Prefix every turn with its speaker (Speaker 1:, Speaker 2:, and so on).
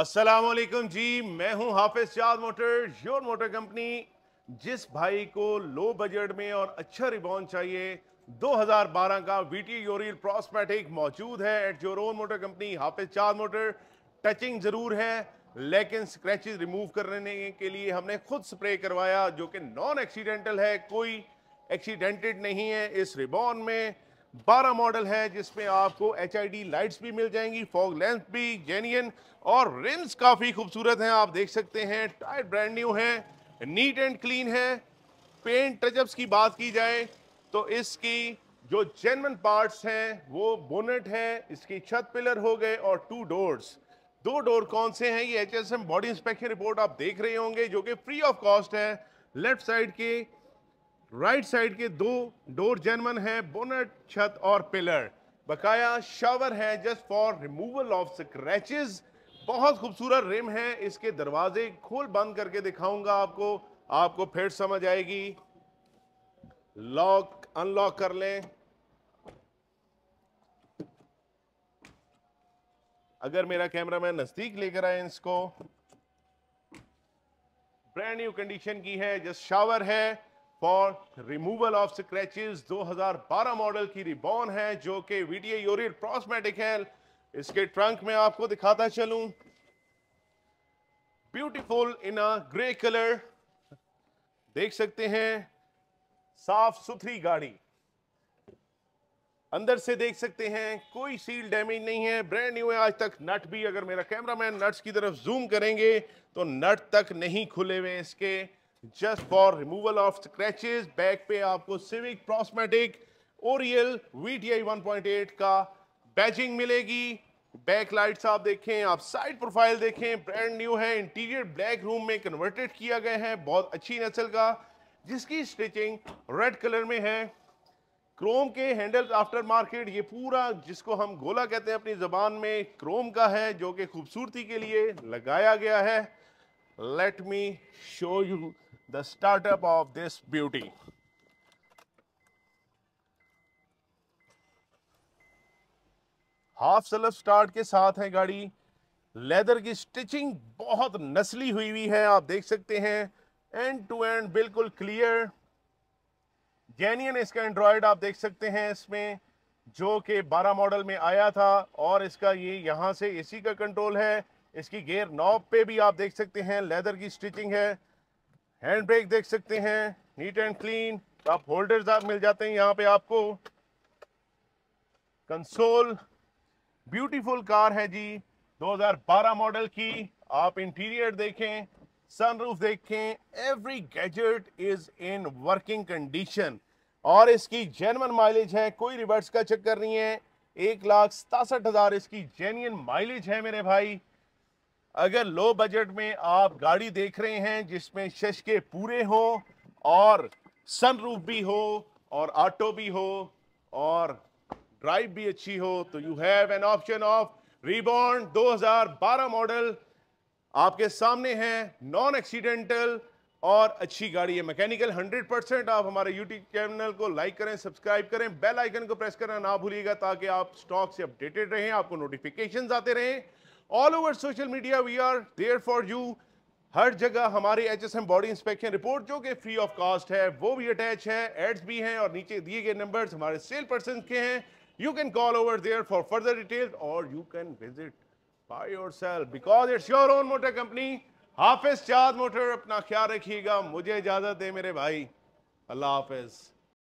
Speaker 1: असलम जी मैं हूं हाफिज शाद मोटर योर मोटर कंपनी जिस भाई को लो बजट में और अच्छा रिबॉन चाहिए 2012 का वी टी योरियल प्रॉस्मेटिक मौजूद है at your own motor company Hafiz चार मोटर टचिंग ज़रूर है लेकिन स्क्रैचेस रिमूव करने के लिए हमने खुद स्प्रे करवाया जो कि नॉन एक्सीडेंटल है कोई एक्सीडेंटेड नहीं है इस रिबॉन में 12 मॉडल हैं जिसमें आपको एच लाइट्स भी मिल जाएंगी फॉग लेंथ भी जेनियन और रिम्स काफ़ी खूबसूरत हैं आप देख सकते हैं टायर ब्रांड न्यू हैं नीट एंड क्लीन है पेंट टचअप्स की बात की जाए तो इसकी जो जेनवन पार्ट्स हैं वो बोनेट है इसकी छत पिलर हो गए और टू डोर्स दो डोर कौन से हैं ये एच बॉडी इंस्पेक्शन रिपोर्ट आप देख रहे होंगे जो कि फ्री ऑफ कॉस्ट है लेफ्ट साइड के राइट साइड के दो डोर जनवन है बोनट छत और पिलर बकाया शावर है just for removal of scratches बहुत खूबसूरत रिम है इसके दरवाजे खोल बंद करके दिखाऊंगा आपको आपको फिर समझ आएगी लॉक अनलॉक कर लें अगर मेरा कैमरा मैन नजदीक लेकर आए इसको ब्रांड न्यू कंडीशन की है जस्ट शावर है for removal of scratches 2012 model की रिबॉन है जो कि वीडियो यूरियर प्रॉस्मेटिक है इसके ट्रंक में आपको दिखाता चलूं beautiful in a grey colour देख सकते हैं साफ सुथरी गाड़ी अंदर से देख सकते हैं कोई सील डैमेज नहीं है ब्रांड न्यू है आज तक नट भी अगर मेरा कैमरामैन नट्स की तरफ जूम करेंगे तो नट तक नहीं खुले हुए इसके just for removal of scratches back पे आपको Civic Prosmatec Oriel V T I one का बैचिंग मिलेगी बैक लाइट्स आप देखें आप साइड प्रोफाइल देखें ब्रांड न्यू है इंटीरियर ब्लैक रूम में कन्वर्टेड किया गया है बहुत अच्छी नस्ल का जिसकी स्टिचिंग रेड कलर में है क्रोम के हैंडल आफ्टर मार्केट ये पूरा जिसको हम गोला कहते हैं अपनी ज़बान में क्रोम का है जो कि खूबसूरती के लिए लगाया गया है let me show you the startup of this beauty. Half self start के साथ है गाड़ी लेदर की स्टिचिंग बहुत नस्ली हुई हुई है आप देख सकते हैं एंड टू एंड बिल्कुल क्लियर जेनियन इसका एंड्रॉयड आप देख सकते हैं इसमें जो कि 12 मॉडल में आया था और इसका ये यहां से एसी का कंट्रोल है इसकी गेयर नॉब पे भी आप देख सकते हैं लेदर की स्टिचिंग है हैंड ब्रेक देख सकते हैं नीट एंड क्लीन आप होल्डर्स आप मिल जाते हैं यहाँ पे आपको कंसोल ब्यूटीफुल कार है जी 2012 मॉडल की आप इंटीरियर देखें सनरूफ देखें every gadget is in working condition और इसकी जेनवन माइलेज है कोई रिवर्स का चक्कर नहीं है एक लाख सतासठ हज़ार इसकी जेन्यन माइलेज है मेरे भाई अगर लो बजट में आप गाड़ी देख रहे हैं जिसमें शश के पूरे हो और सनरूफ भी हो और ऑटो भी हो और ड्राइव भी अच्छी हो तो you have an option of Reborn 2012 model आपके सामने है नॉन एक्सीडेंटल और अच्छी गाड़ी है मैकेनिकल 100 परसेंट आप हमारे यूट्यूब चैनल को लाइक करें सब्सक्राइब करें बेल आइकन को प्रेस करना ना भूलिएगा ताकि आप स्टॉक से अपडेटेड रहें आपको नोटिफिकेशन आते रहें all over social media we are there for you हर जगह हमारे H S M body inspection report जो कि फ्री ऑफ कॉस्ट है वो भी अटैच है एड्स भी हैं और नीचे दिए गए नंबर्स हमारे सेल पर्सन के हैं you can call over there for further detail और you can visit by yourself because it's your own motor company Hafiz चाद मोटर अपना ख्याल रखिएगा मुझे इजाज़त दे मेरे भाई अल्लाह हाफिज़